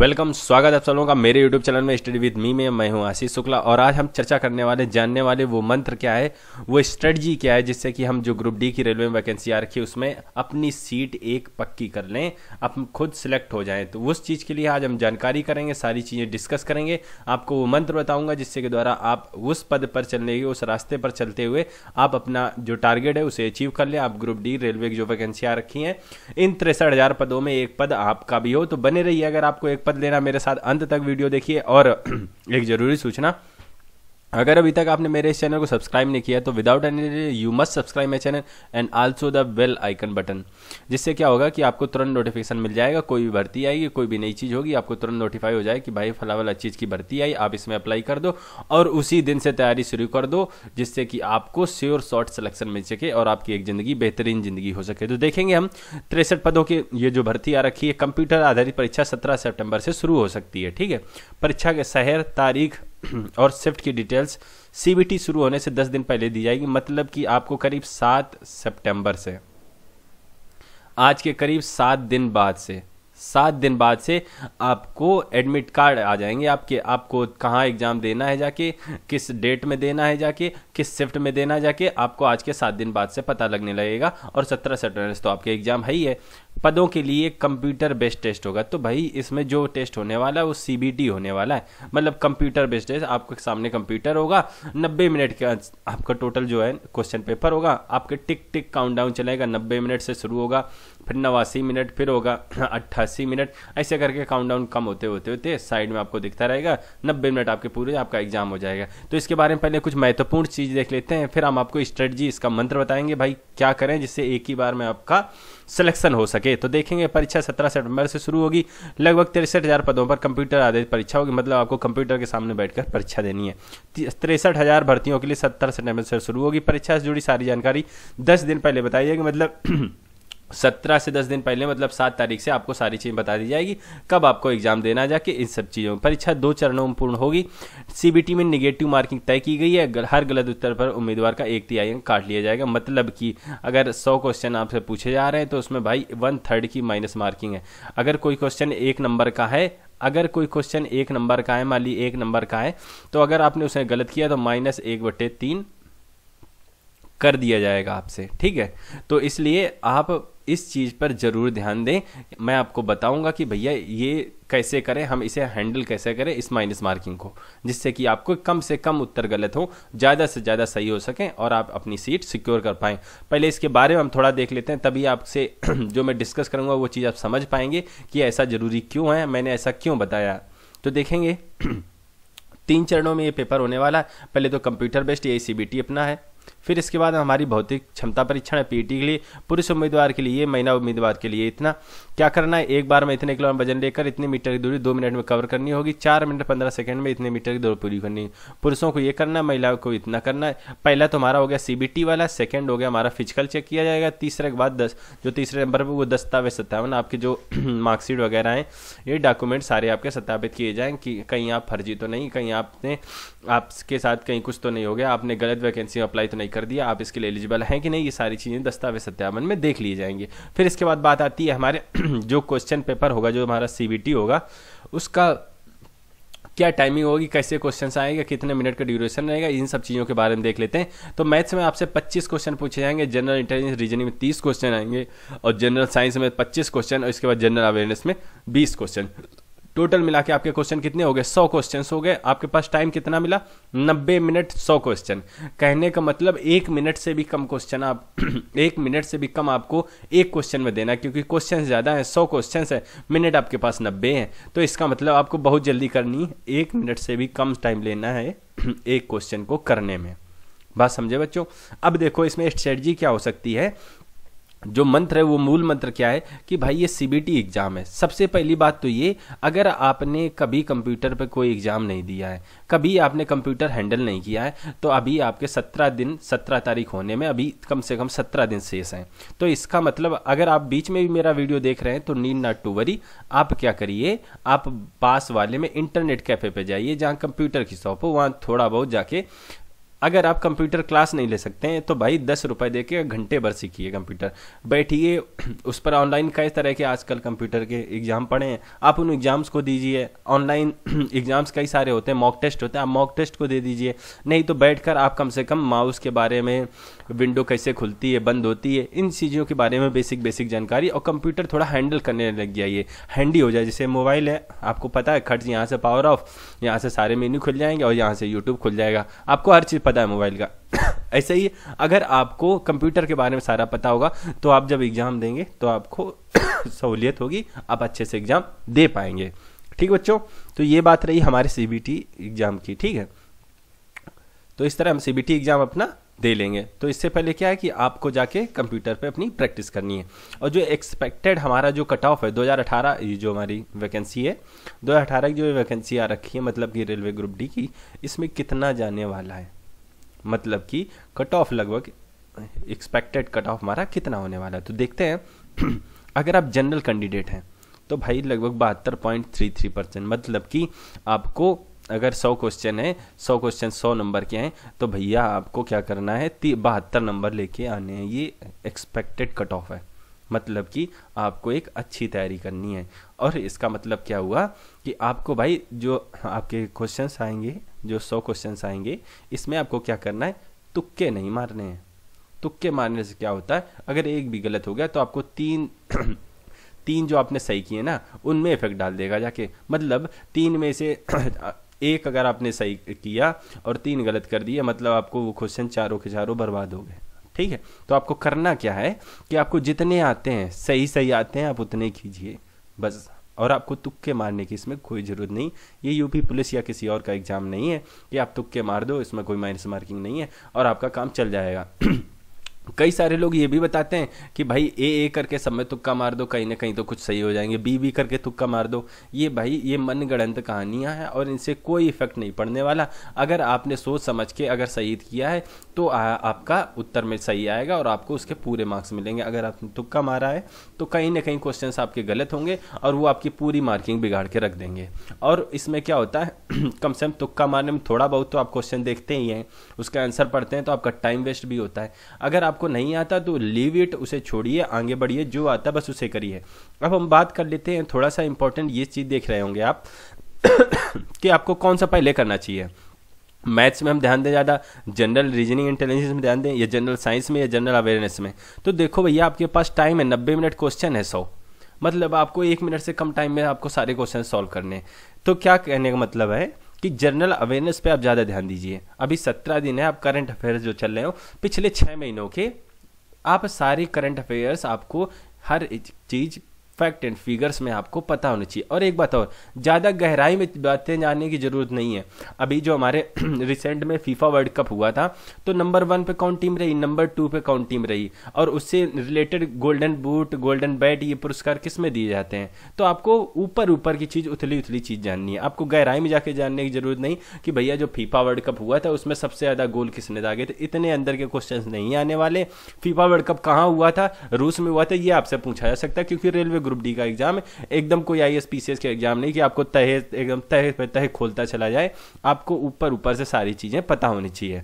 welcome स्वागत है आप सब लोगों का मेरे यूट्यूब चैनल में स्टडी विद मी में मैं हूं आशीष शुक्ला और आज हम चर्चा करने वाले जानने वाले वो मंत्र क्या है वो स्ट्रेटजी क्या है जिससे कि हम जो ग्रुप डी की रेलवे वैकेंसी आ रखी है उसमें अपनी सीट एक पक्की कर लें आप खुद सिलेक्ट हो जाएं तो उस चीज़ के लिए आज हम जानकारी करेंगे सारी चीज़ें डिस्कस करेंगे आपको वो मंत्र बताऊँगा जिससे के द्वारा आप उस पद पर चलने के उस रास्ते पर चलते हुए आप अपना जो टारगेट है उसे अचीव कर लें आप ग्रुप डी रेलवे की जो वैकेंसी आ रखी है इन तिरसठ पदों में एक पद आपका भी हो तो बने रहिए अगर आपको एक पद लेना मेरे साथ अंत तक वीडियो देखिए और एक जरूरी सूचना अगर अभी तक आपने मेरे इस चैनल को सब्सक्राइब नहीं किया तो without any you must subscribe my channel and also the bell icon button जिससे क्या होगा कि आपको तुरंत नोटिफिकेशन मिल जाएगा कोई भी भर्ती आएगी कोई भी नई चीज़ होगी आपको तुरंत नोटिफाई हो जाए कि भाई फला वाला चीज़ की भर्ती आई आप इसमें अप्लाई कर दो और उसी दिन से तैयारी शुरू कर दो जिससे कि आपको श्योर शॉर्ट सिलेक्शन मिल सके और आपकी एक ज़िंदगी बेहतरीन ज़िंदगी हो सके तो देखेंगे हम तिरसठ पदों की ये जो भर्ती आ रखी है कंप्यूटर आधारित परीक्षा सत्रह सेप्टेम्बर से शुरू हो सकती है ठीक है परीक्षा के शहर तारीख और शिफ्ट की डिटेल्स सीबीटी शुरू होने से दस दिन पहले दी जाएगी मतलब कि आपको करीब सात सितंबर से आज के करीब सात दिन बाद से सात दिन बाद से आपको एडमिट कार्ड आ जाएंगे आपके आपको कहाँ एग्ज़ाम देना है जाके किस डेट में देना है जाके किस शिफ्ट में देना है जाके आपको आज के सात दिन बाद से पता लगने लगेगा और सत्रह सेटेंस तो आपके एग्ज़ाम है ही है पदों के लिए कंप्यूटर बेस्ड टेस्ट होगा तो भाई इसमें जो टेस्ट होने वाला है वो सी होने वाला है मतलब कंप्यूटर बेस्ड टेस्ट आपके सामने कंप्यूटर होगा नब्बे मिनट का आपका टोटल जो है क्वेश्चन पेपर होगा आपके टिक टिक डाउन चलेगा नब्बे मिनट से शुरू होगा फिर नवासी मिनट फिर होगा अट्ठासी मिनट ऐसे करके काउंट डाउन कम होते होते होते साइड में आपको दिखता रहेगा नब्बे मिनट आपके पूरे आपका एग्जाम हो जाएगा तो इसके बारे में पहले कुछ महत्वपूर्ण चीज़ देख लेते हैं फिर हम आपको स्ट्रेटजी इसका मंत्र बताएंगे भाई क्या करें जिससे एक ही बार में आपका सिलेक्शन हो सके तो देखेंगे परीक्षा सत्रह सितंबर से शुरू होगी लगभग तिरसठ हज़ार पदों पर कंप्यूटर आधारित परीक्षा होगी मतलब आपको कंप्यूटर के सामने बैठकर परीक्षा देनी है तिरसठ हज़ार भर्तियों के लिए सत्रह सितंबर से शुरू होगी परीक्षा से जुड़ी सारी जानकारी दस दिन पहले बताइएगा मतलब सत्रह से दस दिन पहले मतलब सात तारीख से आपको सारी चीज़ें बता दी जाएगी कब आपको एग्जाम देना जाके इन सब चीज़ों में परीक्षा दो चरणों में पूर्ण होगी सीबीटी में निगेटिव मार्किंग तय की गई है हर गलत उत्तर पर उम्मीदवार का एक तिहाई अंक काट लिया जाएगा मतलब कि अगर सौ क्वेश्चन आपसे पूछे जा रहे हैं तो उसमें भाई वन थर्ड की माइनस मार्किंग है अगर कोई क्वेश्चन एक नंबर का है अगर कोई क्वेश्चन एक नंबर का है मान ली एक नंबर का है तो अगर आपने उसे गलत किया तो माइनस एक बटे तीन कर दिया जाएगा आपसे ठीक है तो इसलिए आप इस चीज़ पर ज़रूर ध्यान दें मैं आपको बताऊंगा कि भैया ये कैसे करें हम इसे हैंडल कैसे करें इस माइनस मार्किंग को जिससे कि आपको कम से कम उत्तर गलत हो ज़्यादा से ज़्यादा सही हो सकें और आप अपनी सीट सिक्योर कर पाएँ पहले इसके बारे में हम थोड़ा देख लेते हैं तभी आपसे जो मैं डिस्कस करूँगा वो चीज़ आप समझ पाएंगे कि ऐसा ज़रूरी क्यों है मैंने ऐसा क्यों बताया तो देखेंगे तीन चरणों में ये पेपर होने वाला है पहले तो कंप्यूटर बेस्ड ए अपना है फिर इसके बाद हमारी भौतिक क्षमता परीक्षण पीटी e के लिए पुरुष उम्मीदवार के लिए महिला उम्मीदवार के लिए इतना क्या करना है एक बार में इतने किलोमीटर वजन लेकर इतनी मीटर की दूरी दो मिनट में कवर करनी होगी चार मिनट पंद्रह सेकंड में इतने मीटर की दूरी पूरी करनी है पुरुषों को ये करना है महिलाओं को इतना करना है पहला तो हमारा हो गया सीबीटी वाला सेकेंड हो गया हमारा फिजिकल चेक किया जाएगा तीसरे के बाद दस जो तीसरे नंबर पर वो दस्तावेज सत्यावन आपके जो मार्कशीट वगैरह हैं ये डॉक्यूमेंट सारे आपके सत्यापित किए जाएँ कि कहीं आप फर्जी तो नहीं कहीं आपने आपके साथ कहीं कुछ तो नहीं हो गया आपने गलत वैकेंसी अप्लाई तो नहीं कर दिया आप इसके लिए एलिजिबल हैं कि नहीं ये सारी चीज़ें दस्तावेज सत्यावन में देख लिए जाएंगे फिर इसके बाद बात आती है हमारे जो क्वेश्चन पेपर होगा जो हमारा सीबीटी होगा उसका क्या टाइमिंग होगी कैसे क्वेश्चन आएंगे कितने मिनट का ड्यूरेशन रहेगा इन सब चीज़ों के बारे में देख लेते हैं तो मैथ्स में आपसे 25 क्वेश्चन पूछे जाएंगे जनरल इंटेलिजेंस रीजनिंग में 30 क्वेश्चन आएंगे और जनरल साइंस में 25 क्वेश्चन और इसके बाद जनरल अवेयरनेस में 20 क्वेश्चन टोटल मिला के आपके क्वेश्चन कितने हो गए सौ क्वेश्चन हो गए आपके पास टाइम कितना मिला नब्बे मिनट सौ क्वेश्चन कहने का मतलब एक मिनट से भी कम क्वेश्चन आप एक मिनट से भी कम आपको एक क्वेश्चन में देना क्योंकि क्वेश्चन ज़्यादा है सौ क्वेश्चन है मिनट आपके पास नब्बे है तो इसका मतलब आपको बहुत जल्दी करनी है एक मिनट से भी कम टाइम लेना है एक क्वेश्चन को करने में बात समझे बच्चों अब देखो इसमें स्ट्रेटजी क्या हो सकती है जो मंत्र है वो मूल मंत्र क्या है कि भाई ये सीबीटी एग्जाम है सबसे पहली बात तो ये अगर आपने कभी कंप्यूटर पे कोई एग्जाम नहीं दिया है कभी आपने कंप्यूटर हैंडल नहीं किया है तो अभी आपके सत्रह दिन सत्रह तारीख होने में अभी कम से कम सत्रह दिन शेष हैं तो इसका मतलब अगर आप बीच में भी मेरा वीडियो देख रहे हैं तो नीड नॉट टू वरी आप क्या करिए आप पास वाले में इंटरनेट कैफे पर जाइए जहाँ कंप्यूटर की शॉप हो वहाँ थोड़ा बहुत जाके अगर आप कंप्यूटर क्लास नहीं ले सकते हैं तो भाई दस रुपये दे के घंटे भर सीखिए कंप्यूटर बैठिए उस पर ऑनलाइन कई तरह के आजकल कंप्यूटर के एग्ज़ाम पढ़ें आप उन एग्ज़ाम्स को दीजिए ऑनलाइन एग्ज़ाम्स कई सारे होते हैं मॉक टेस्ट होते हैं आप मॉक टेस्ट को दे दीजिए नहीं तो बैठ आप कम से कम माउस के बारे में विंडो कैसे खुलती है बंद होती है इन चीज़ों के बारे में बेसिक बेसिक जानकारी और कंप्यूटर थोड़ा हैंडल करने लग जाइए हैंडी हो जाए जैसे मोबाइल है आपको पता है खर्च यहाँ से पावर ऑफ यहाँ से सारे मेन्यू खुल जाएंगे और यहाँ से यूट्यूब खुल जाएगा आपको हर चीज़ पता है मोबाइल का ऐसे ही अगर आपको कंप्यूटर के बारे में सारा पता होगा तो आप जब एग्ज़ाम देंगे तो आपको सहूलियत होगी आप अच्छे से एग्ज़ाम दे पाएंगे ठीक बच्चों तो ये बात रही हमारे सी एग्ज़ाम की ठीक है तो इस तरह हम सी एग्ज़ाम अपना दे लेंगे तो इससे पहले क्या है कि आपको जाके कंप्यूटर पे अपनी प्रैक्टिस करनी है और जो एक्सपेक्टेड हमारा जो कट ऑफ है 2018 ये जो हमारी वैकेंसी है 2018 की जो वैकेंसी आ रखी है मतलब कि रेलवे ग्रुप डी की इसमें कितना जाने वाला है मतलब कि कट ऑफ लगभग एक्सपेक्टेड कट ऑफ हमारा कितना होने वाला है तो देखते हैं अगर आप जनरल कैंडिडेट हैं तो भाई लगभग बहत्तर पॉइंट थ्री थ्री परसेंट मतलब कि आपको अगर सौ क्वेश्चन है सौ क्वेश्चन सौ नंबर के हैं तो भैया आपको क्या करना है बहत्तर नंबर लेके आने हैं ये एक्सपेक्टेड कट ऑफ है मतलब कि आपको एक अच्छी तैयारी करनी है और इसका मतलब क्या हुआ कि आपको भाई जो आपके क्वेश्चन आएंगे जो सौ क्वेश्चन आएंगे इसमें आपको क्या करना है तुक्के नहीं मारने हैं तुक्के मारने से क्या होता है अगर एक भी गलत हो गया तो आपको तीन तीन जो आपने सही किए ना उनमें इफेक्ट डाल देगा जाके मतलब तीन में से एक अगर आपने सही किया और तीन गलत कर दिया मतलब आपको वो क्वेश्चन चारों के चारों बर्बाद हो गए ठीक है तो आपको करना क्या है कि आपको जितने आते हैं सही सही आते हैं आप उतने कीजिए बस और आपको तुक्के मारने की इसमें कोई ज़रूरत नहीं ये यूपी पुलिस या किसी और का एग्ज़ाम नहीं है कि आप तुक्के मार दो इसमें कोई माइनस मार्किंग नहीं है और आपका काम चल जाएगा कई सारे लोग ये भी बताते हैं कि भाई ए ए करके सब में तुक्का मार दो कहीं ना कहीं तो कुछ सही हो जाएंगे बी बी करके तुक्का मार दो ये भाई ये मन गणंत कहानियाँ हैं और इनसे कोई इफेक्ट नहीं पड़ने वाला अगर आपने सोच समझ के अगर सही किया है तो आ, आपका उत्तर में सही आएगा और आपको उसके पूरे मार्क्स मिलेंगे अगर आपने तुक्का मारा है तो कहीं ना कहीं क्वेश्चन आपके गलत होंगे और वो आपकी पूरी मार्किंग बिगाड़ के रख देंगे और इसमें क्या होता है कम से कम तुक्का मारने में थोड़ा बहुत तो आप क्वेश्चन देखते ही हैं उसका आंसर पढ़ते हैं तो आपका टाइम वेस्ट भी होता है अगर आप आपको नहीं आता तो लीव इट उसे छोड़िए आगे बढ़िए जो आता बस उसे करिए अब हम बात कर लेते हैं थोड़ा सा इंपॉर्टेंट ये चीज़ देख रहे होंगे आप कि आपको कौन सा पहले करना चाहिए मैथ्स में हम ध्यान दें ज़्यादा जनरल रीजनिंग इंटेलिजेंस में ध्यान दें या जनरल साइंस में या जनरल अवेयरनेस में तो देखो भैया आपके पास टाइम है नब्बे मिनट क्वेश्चन है सौ मतलब आपको एक मिनट से कम टाइम में आपको सारे क्वेश्चन सॉल्व करने तो क्या कहने का मतलब है कि जनरल अवेयरनेस पे आप ज़्यादा ध्यान दीजिए अभी सत्रह दिन है आप करंट अफेयर्स जो चल रहे हो पिछले छः महीनों के आप सारे करंट अफेयर्स आपको हर चीज़ फैक्ट एंड फिगर्स में आपको पता होना चाहिए और एक बात और ज़्यादा गहराई में बातें जानने की ज़रूरत नहीं है अभी जो हमारे रिसेंट में फीफा वर्ल्ड कप हुआ था तो नंबर वन पे कौन टीम रही नंबर टू पे कौन टीम रही और उससे related golden boot golden bat ये पुरस्कार किस में दिए जाते हैं तो आपको ऊपर ऊपर की चीज़ उथली उथली चीज़ जाननी है आपको गहराई में जाके जानने की ज़रूरत नहीं कि भैया जो फीफा वर्ल्ड कप हुआ था उसमें सबसे ज़्यादा गोल किसने दागे थे इतने अंदर के क्वेश्चन नहीं आने वाले फीफा वर्ल्ड कप कहाँ हुआ था रूस में हुआ था ये आपसे पूछा जा सकता है क्योंकि रेलवे ग्रुप डी का एग्जाम है एकदम कोई आई एस का एग्जाम नहीं कि आपको तहे एकदम तहे पे तहे खोलता चला जाए आपको ऊपर ऊपर से सारी चीज़ें पता होनी चाहिए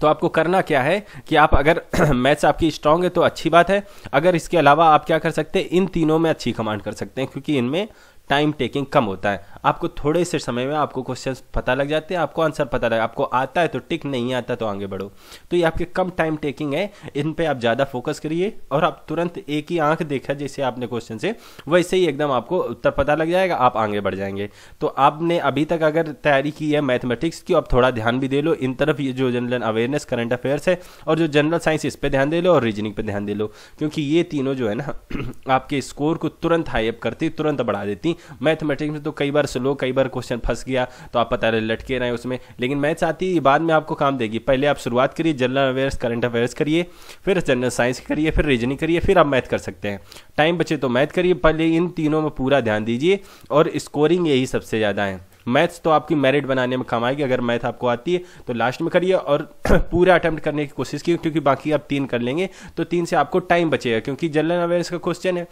तो आपको करना क्या है कि आप अगर मैथ्स आपकी स्ट्रांग है तो अच्छी बात है अगर इसके अलावा आप क्या कर सकते हैं इन तीनों में अच्छी कमांड कर सकते हैं क्योंकि इनमें टाइम टेकिंग कम होता है आपको थोड़े से समय में आपको क्वेश्चन पता लग जाते हैं आपको आंसर पता लग आपको आता है तो टिक नहीं आता तो आगे बढ़ो तो ये आपके कम टाइम टेकिंग है इन पर आप ज़्यादा फोकस करिए और आप तुरंत एक ही आंख देखा जैसे आपने क्वेश्चन से वैसे ही एकदम आपको उत्तर पता लग जाएगा आप आगे बढ़ जाएंगे तो आपने अभी तक अगर तैयारी की है मैथमेटिक्स की आप थोड़ा ध्यान भी दे लो इन तरफ ये जो जनरल अवेयरनेस करंट अफेयर्स है और जो जनरल साइंस इस पर ध्यान दे लो और रीजनिंग पर ध्यान दे लो क्योंकि ये तीनों जो है ना आपके स्कोर को तुरंत हाई अप करती तुरंत बढ़ा देती नहीं मैथमेटिक्स में तो कई बार स्लो कई बार क्वेश्चन फंस गया तो आप पता रहे लटके रहे उसमें लेकिन मैथ्स आती है बाद में आपको काम देगी पहले आप शुरुआत करिए जनरल अवेयर्स करंट अवेयर्स करिए फिर जनरल साइंस करिए फिर रीजनिंग करिए फिर आप मैथ कर सकते हैं टाइम बचे तो मैथ करिए पहले इन तीनों में पूरा ध्यान दीजिए और स्कोरिंग यही सबसे ज़्यादा है मैथ्स तो आपकी मेरिट बनाने में काम आएगी अगर मैथ आपको आती है तो लास्ट में करिए और पूरा अटैम्प्ट करने की कोशिश की क्योंकि बाकी आप तीन कर लेंगे तो तीन से आपको टाइम बचेगा क्योंकि जनरल अवेयरनेस का क्वेश्चन है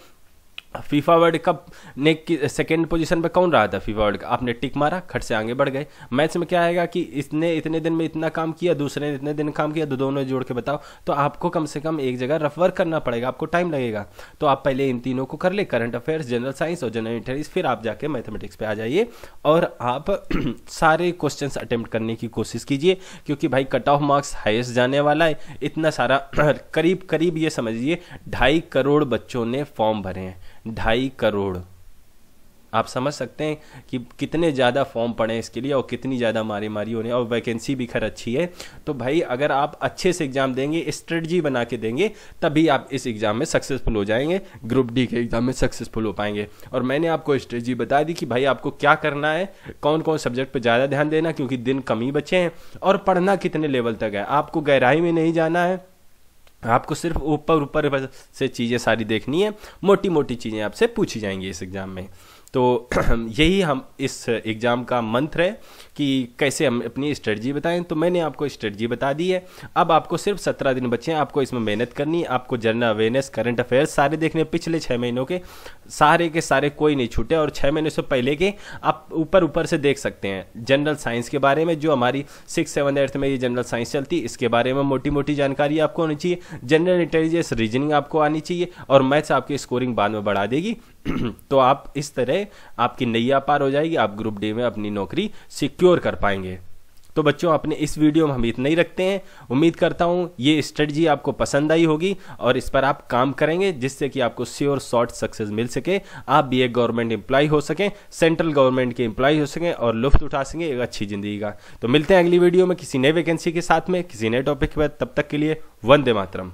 फीफा वर्ल्ड कप ने सेकेंड पोजीशन पे कौन रहा था फीफा वर्ल्ड कप आपने टिक मारा खट से आगे बढ़ गए मैच में क्या आएगा कि इसने इतने दिन में इतना काम किया दूसरे ने इतने दिन काम किया तो दोनों जोड़ के बताओ तो आपको कम से कम एक जगह रफ वर्क करना पड़ेगा आपको टाइम लगेगा तो आप पहले इन तीनों को कर ले करंट अफेयर्स जनरल साइंस और जनरल इंटरेस्ट फिर आप जाके मैथमेटिक्स पर आ जाइए और आप सारे क्वेश्चन अटैम्प्ट करने की कोशिश कीजिए क्योंकि भाई कट ऑफ मार्क्स हाइस्ट जाने वाला है इतना सारा करीब करीब ये समझिए ढाई करोड़ बच्चों ने फॉर्म भरे हैं ढाई करोड़ आप समझ सकते हैं कि कितने ज़्यादा फॉर्म पड़े इसके लिए और कितनी ज़्यादा मारी मारी होने और वैकेंसी भी खैर अच्छी है तो भाई अगर आप अच्छे से एग्ज़ाम देंगे स्ट्रेटजी बना के देंगे तभी आप इस एग्ज़ाम में सक्सेसफुल हो जाएंगे ग्रुप डी के एग्ज़ाम में सक्सेसफुल हो पाएंगे और मैंने आपको स्ट्रेटजी बता दी कि भाई आपको क्या करना है कौन कौन सब्जेक्ट पर ज़्यादा ध्यान देना क्योंकि दिन कम ही बचे हैं और पढ़ना कितने लेवल तक है आपको गहराई में नहीं जाना है आपको सिर्फ ऊपर ऊपर से चीज़ें सारी देखनी है मोटी मोटी चीज़ें आपसे पूछी जाएंगी इस एग्ज़ाम में तो यही हम इस एग्ज़ाम का मंत्र है कि कैसे हम अपनी स्ट्रेटजी बताएं तो मैंने आपको स्ट्रेटजी बता दी है अब आपको सिर्फ सत्रह दिन बचे हैं आपको इसमें मेहनत करनी आपको जनरल अवेयरनेस करंट अफेयर्स सारे देखने पिछले छः महीनों के सारे के सारे कोई नहीं छूटे और छः महीने से पहले के आप ऊपर ऊपर से देख सकते हैं जनरल साइंस के बारे में जो हमारी सिक्स सेवन एट्थ में ये जनरल साइंस चलती इसके बारे में मोटी मोटी जानकारी आपको होनी चाहिए जनरल इंटेलिजेंस रीजनिंग आपको आनी चाहिए और मैथ्स आपकी स्कोरिंग बाद में बढ़ा देगी तो आप इस तरह आपकी नैया पार हो जाएगी आप ग्रुप डी में अपनी नौकरी सिक्योर कर पाएंगे तो बच्चों अपने इस वीडियो में हम इतना ही रखते हैं उम्मीद करता हूँ ये स्ट्रेटजी आपको पसंद आई होगी और इस पर आप काम करेंगे जिससे कि आपको श्योर शॉर्ट सक्सेस मिल सके आप भी एक गवर्नमेंट एम्प्लॉय हो सकें सेंट्रल गवर्नमेंट के एम्प्लॉय हो सकें और लुफ्त उठा सकें एक अच्छी ज़िंदगी का तो मिलते हैं अगली वीडियो में किसी नए वैकेंसी के साथ में किसी नए टॉपिक पर तब तक के लिए वंदे मातरम